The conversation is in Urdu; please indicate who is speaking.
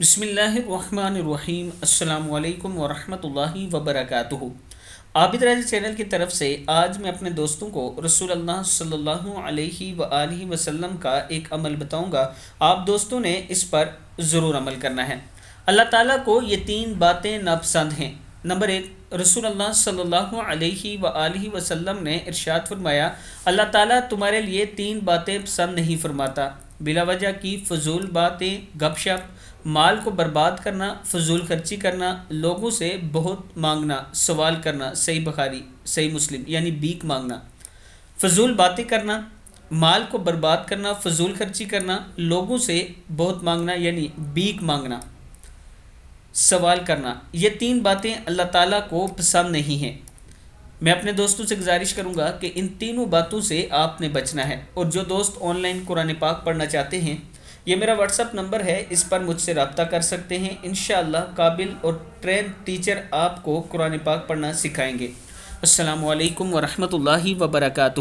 Speaker 1: بسم اللہ الرحمن الرحیم السلام علیکم ورحمۃ اللہ وبرکاتہ عابد راجی چینل کی طرف سے آج میں اپنے دوستوں کو رسول اللہ صلی اللہ علیہ و وسلم کا ایک عمل بتاؤں گا آپ دوستوں نے اس پر ضرور عمل کرنا ہے اللہ تعالیٰ کو یہ تین باتیں ناپسند ہیں نمبر ایک رسول اللہ صلی اللہ علیہ و وسلم نے ارشاد فرمایا اللہ تعالیٰ تمہارے لیے تین باتیں پسند نہیں فرماتا بلا وجہ کی فضول باتیں گپ شپ مال کو برباد کرنا فضول خرچی کرنا لوگوں سے بہت مانگنا سوال کرنا صحیح بخاری صحیح مسلم یعنی بیک مانگنا فضول باتیں کرنا مال کو برباد کرنا فضول خرچی کرنا لوگوں سے بہت مانگنا یعنی بیک مانگنا سوال کرنا یہ تین باتیں اللہ تعالیٰ کو پسند نہیں ہیں میں اپنے دوستوں سے گزارش کروں گا کہ ان تینوں باتوں سے آپ نے بچنا ہے اور جو دوست آن لائن قرآن پاک پڑھنا چاہتے ہیں یہ میرا واٹس اپ نمبر ہے اس پر مجھ سے رابطہ کر سکتے ہیں انشاءاللہ قابل اور ٹرین ٹیچر آپ کو قرآن پاک پڑھنا سکھائیں گے السلام علیکم ورحمۃ اللہ وبرکاتہ